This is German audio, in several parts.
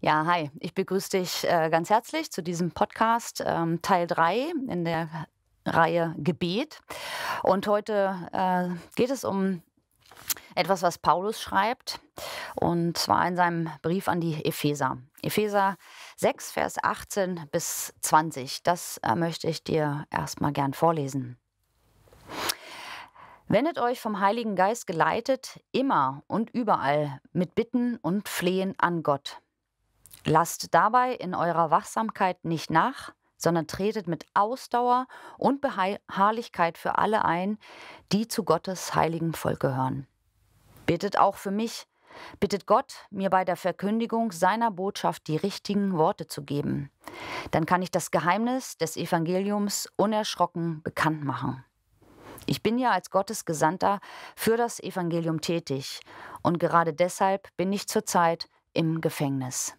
Ja, hi. Ich begrüße dich äh, ganz herzlich zu diesem Podcast ähm, Teil 3 in der Reihe Gebet. Und heute äh, geht es um etwas, was Paulus schreibt, und zwar in seinem Brief an die Epheser. Epheser 6, Vers 18 bis 20. Das äh, möchte ich dir erstmal gern vorlesen. Wendet euch vom Heiligen Geist geleitet immer und überall mit Bitten und Flehen an Gott Lasst dabei in eurer Wachsamkeit nicht nach, sondern tretet mit Ausdauer und Beharrlichkeit für alle ein, die zu Gottes heiligen Volk gehören. Bittet auch für mich, bittet Gott, mir bei der Verkündigung seiner Botschaft die richtigen Worte zu geben. Dann kann ich das Geheimnis des Evangeliums unerschrocken bekannt machen. Ich bin ja als Gottes Gesandter für das Evangelium tätig und gerade deshalb bin ich zurzeit im Gefängnis.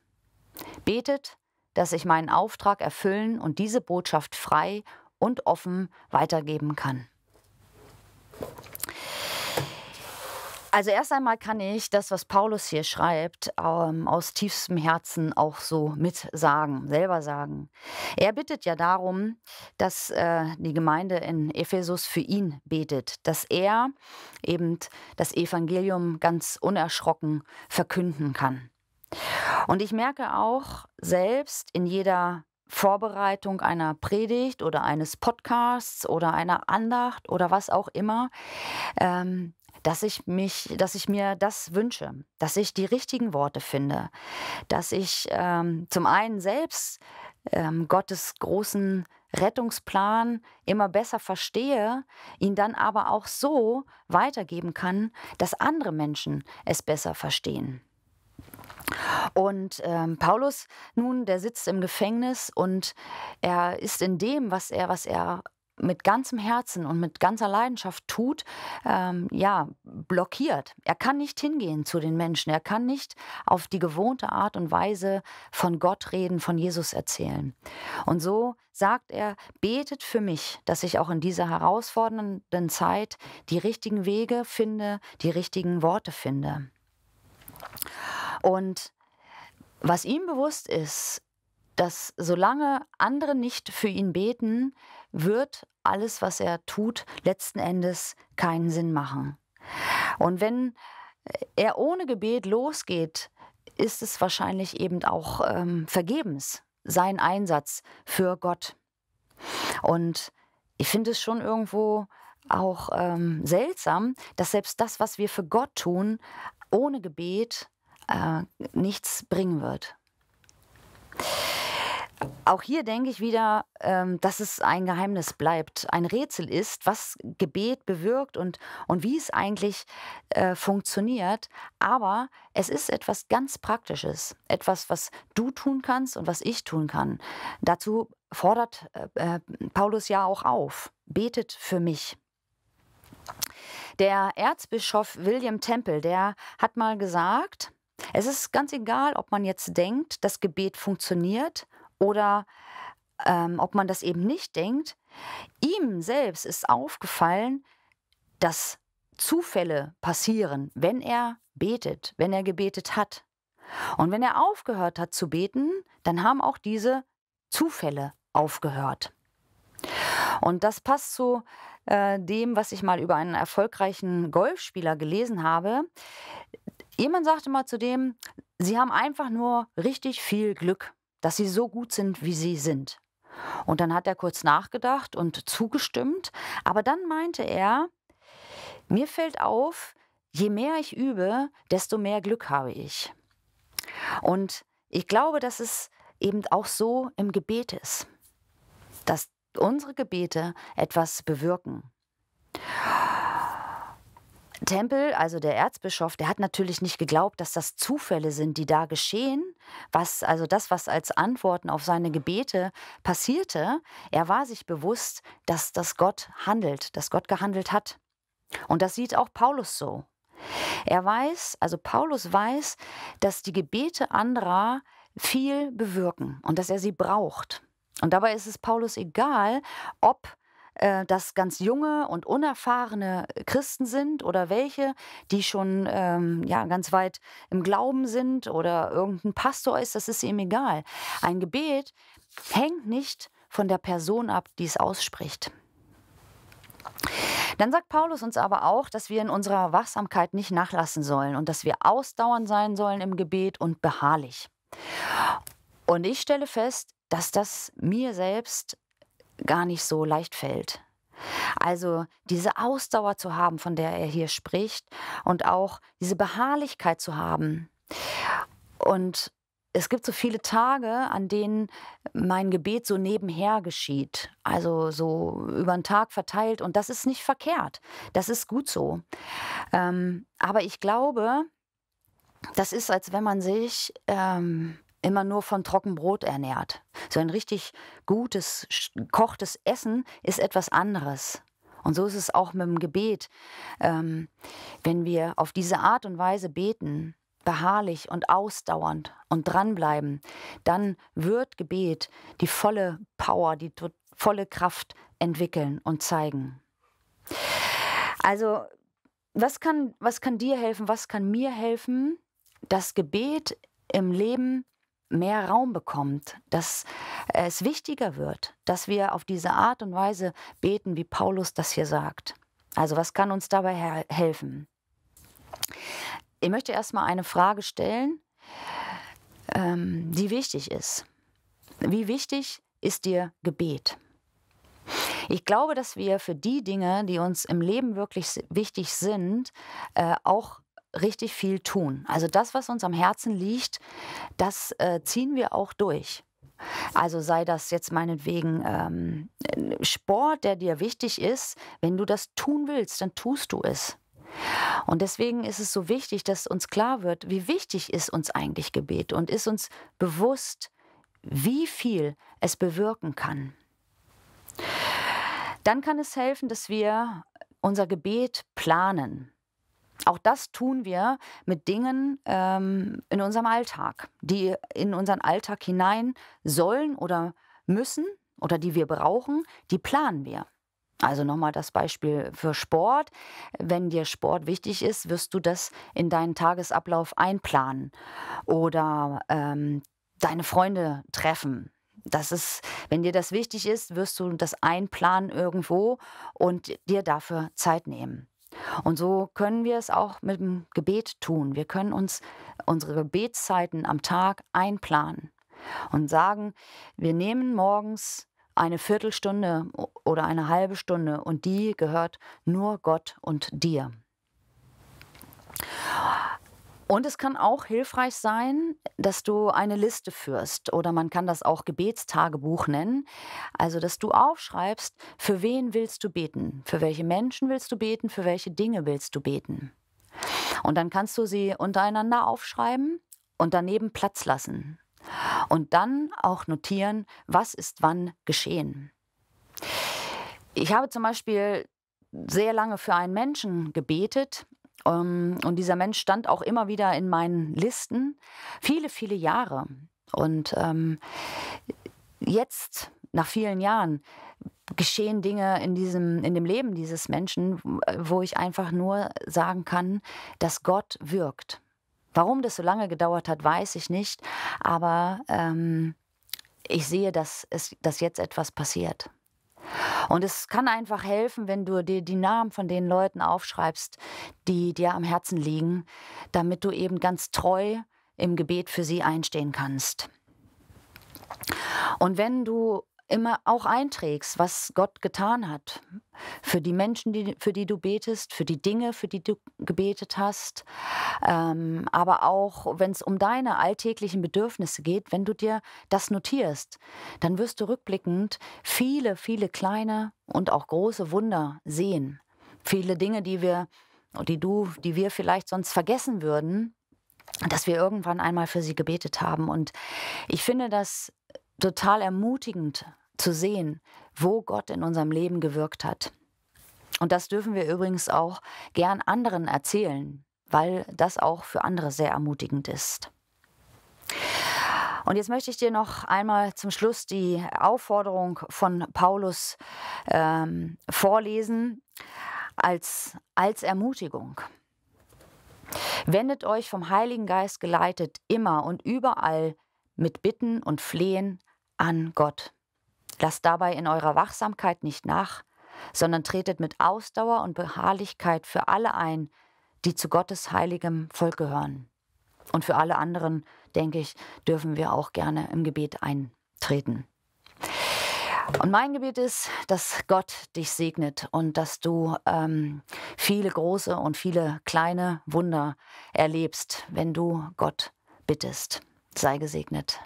Betet, dass ich meinen Auftrag erfüllen und diese Botschaft frei und offen weitergeben kann. Also erst einmal kann ich das, was Paulus hier schreibt, ähm, aus tiefstem Herzen auch so mit sagen, selber sagen. Er bittet ja darum, dass äh, die Gemeinde in Ephesus für ihn betet, dass er eben das Evangelium ganz unerschrocken verkünden kann. Und ich merke auch selbst in jeder Vorbereitung einer Predigt oder eines Podcasts oder einer Andacht oder was auch immer, ähm, dass ich mich, dass ich mir das wünsche, dass ich die richtigen Worte finde, dass ich ähm, zum einen selbst ähm, Gottes großen Rettungsplan immer besser verstehe, ihn dann aber auch so weitergeben kann, dass andere Menschen es besser verstehen. Und ähm, Paulus nun, der sitzt im Gefängnis und er ist in dem, was er, was er mit ganzem Herzen und mit ganzer Leidenschaft tut, ähm, ja, blockiert. Er kann nicht hingehen zu den Menschen. Er kann nicht auf die gewohnte Art und Weise von Gott reden, von Jesus erzählen. Und so sagt er, betet für mich, dass ich auch in dieser herausfordernden Zeit die richtigen Wege finde, die richtigen Worte finde. Und was ihm bewusst ist, dass solange andere nicht für ihn beten, wird alles, was er tut, letzten Endes keinen Sinn machen. Und wenn äh, er ohne Gebet losgeht, ist es wahrscheinlich eben auch ähm, vergebens, sein Einsatz für Gott. Und ich finde es schon irgendwo auch ähm, seltsam, dass selbst das, was wir für Gott tun, ohne Gebet äh, nichts bringen wird. Auch hier denke ich wieder, ähm, dass es ein Geheimnis bleibt, ein Rätsel ist, was Gebet bewirkt und, und wie es eigentlich äh, funktioniert. Aber es ist etwas ganz Praktisches, etwas, was du tun kannst und was ich tun kann. Dazu fordert äh, äh Paulus ja auch auf, betet für mich. Der Erzbischof William Temple, der hat mal gesagt, es ist ganz egal, ob man jetzt denkt, das Gebet funktioniert oder ähm, ob man das eben nicht denkt. Ihm selbst ist aufgefallen, dass Zufälle passieren, wenn er betet, wenn er gebetet hat. Und wenn er aufgehört hat zu beten, dann haben auch diese Zufälle aufgehört. Und das passt zu äh, dem, was ich mal über einen erfolgreichen Golfspieler gelesen habe, Jemand sagte mal zu dem, sie haben einfach nur richtig viel Glück, dass sie so gut sind, wie sie sind. Und dann hat er kurz nachgedacht und zugestimmt, aber dann meinte er, mir fällt auf, je mehr ich übe, desto mehr Glück habe ich. Und ich glaube, dass es eben auch so im Gebet ist, dass unsere Gebete etwas bewirken. Tempel, also der Erzbischof, der hat natürlich nicht geglaubt, dass das Zufälle sind, die da geschehen. Was, also das, was als Antworten auf seine Gebete passierte, er war sich bewusst, dass das Gott handelt, dass Gott gehandelt hat. Und das sieht auch Paulus so. Er weiß, also Paulus weiß, dass die Gebete anderer viel bewirken und dass er sie braucht. Und dabei ist es Paulus egal, ob äh, das ganz junge und unerfahrene äh, Christen sind oder welche, die schon ähm, ja, ganz weit im Glauben sind oder irgendein Pastor ist, das ist ihm egal. Ein Gebet hängt nicht von der Person ab, die es ausspricht. Dann sagt Paulus uns aber auch, dass wir in unserer Wachsamkeit nicht nachlassen sollen und dass wir ausdauernd sein sollen im Gebet und beharrlich. Und ich stelle fest, dass das mir selbst gar nicht so leicht fällt. Also diese Ausdauer zu haben, von der er hier spricht, und auch diese Beharrlichkeit zu haben. Und es gibt so viele Tage, an denen mein Gebet so nebenher geschieht, also so über den Tag verteilt. Und das ist nicht verkehrt. Das ist gut so. Ähm, aber ich glaube, das ist, als wenn man sich ähm, immer nur von Trockenbrot ernährt. So ein richtig gutes, kochtes Essen ist etwas anderes. Und so ist es auch mit dem Gebet. Ähm, wenn wir auf diese Art und Weise beten, beharrlich und ausdauernd und dranbleiben, dann wird Gebet die volle Power, die volle Kraft entwickeln und zeigen. Also, was kann, was kann dir helfen, was kann mir helfen, das Gebet im Leben mehr Raum bekommt, dass äh, es wichtiger wird, dass wir auf diese Art und Weise beten, wie Paulus das hier sagt. Also was kann uns dabei helfen? Ich möchte erstmal eine Frage stellen, ähm, die wichtig ist. Wie wichtig ist dir Gebet? Ich glaube, dass wir für die Dinge, die uns im Leben wirklich wichtig sind, äh, auch richtig viel tun. Also das, was uns am Herzen liegt, das äh, ziehen wir auch durch. Also sei das jetzt meinetwegen ähm, Sport, der dir wichtig ist. Wenn du das tun willst, dann tust du es. Und deswegen ist es so wichtig, dass uns klar wird, wie wichtig ist uns eigentlich Gebet und ist uns bewusst, wie viel es bewirken kann. Dann kann es helfen, dass wir unser Gebet planen. Auch das tun wir mit Dingen ähm, in unserem Alltag, die in unseren Alltag hinein sollen oder müssen oder die wir brauchen, die planen wir. Also nochmal das Beispiel für Sport. Wenn dir Sport wichtig ist, wirst du das in deinen Tagesablauf einplanen oder ähm, deine Freunde treffen. Das ist, wenn dir das wichtig ist, wirst du das einplanen irgendwo und dir dafür Zeit nehmen. Und so können wir es auch mit dem Gebet tun. Wir können uns unsere Gebetszeiten am Tag einplanen und sagen, wir nehmen morgens eine Viertelstunde oder eine halbe Stunde und die gehört nur Gott und dir. Und es kann auch hilfreich sein, dass du eine Liste führst oder man kann das auch Gebetstagebuch nennen. Also, dass du aufschreibst, für wen willst du beten, für welche Menschen willst du beten, für welche Dinge willst du beten. Und dann kannst du sie untereinander aufschreiben und daneben Platz lassen. Und dann auch notieren, was ist wann geschehen. Ich habe zum Beispiel sehr lange für einen Menschen gebetet, ähm, und dieser Mensch stand auch immer wieder in meinen Listen, viele, viele Jahre. Und ähm, jetzt, nach vielen Jahren, geschehen Dinge in, diesem, in dem Leben dieses Menschen, wo ich einfach nur sagen kann, dass Gott wirkt. Warum das so lange gedauert hat, weiß ich nicht, aber ähm, ich sehe, dass, es, dass jetzt etwas passiert. Und es kann einfach helfen, wenn du dir die Namen von den Leuten aufschreibst, die dir am Herzen liegen, damit du eben ganz treu im Gebet für sie einstehen kannst. Und wenn du immer auch einträgst, was Gott getan hat. Für die Menschen, die, für die du betest, für die Dinge, für die du gebetet hast. Ähm, aber auch, wenn es um deine alltäglichen Bedürfnisse geht, wenn du dir das notierst, dann wirst du rückblickend viele, viele kleine und auch große Wunder sehen. Viele Dinge, die wir, die du, die wir vielleicht sonst vergessen würden, dass wir irgendwann einmal für sie gebetet haben. Und ich finde dass total ermutigend zu sehen, wo Gott in unserem Leben gewirkt hat. Und das dürfen wir übrigens auch gern anderen erzählen, weil das auch für andere sehr ermutigend ist. Und jetzt möchte ich dir noch einmal zum Schluss die Aufforderung von Paulus ähm, vorlesen als, als Ermutigung. Wendet euch vom Heiligen Geist geleitet immer und überall mit Bitten und Flehen an Gott. Lasst dabei in eurer Wachsamkeit nicht nach, sondern tretet mit Ausdauer und Beharrlichkeit für alle ein, die zu Gottes heiligem Volk gehören. Und für alle anderen, denke ich, dürfen wir auch gerne im Gebet eintreten. Und mein Gebet ist, dass Gott dich segnet und dass du ähm, viele große und viele kleine Wunder erlebst, wenn du Gott bittest. Sei gesegnet.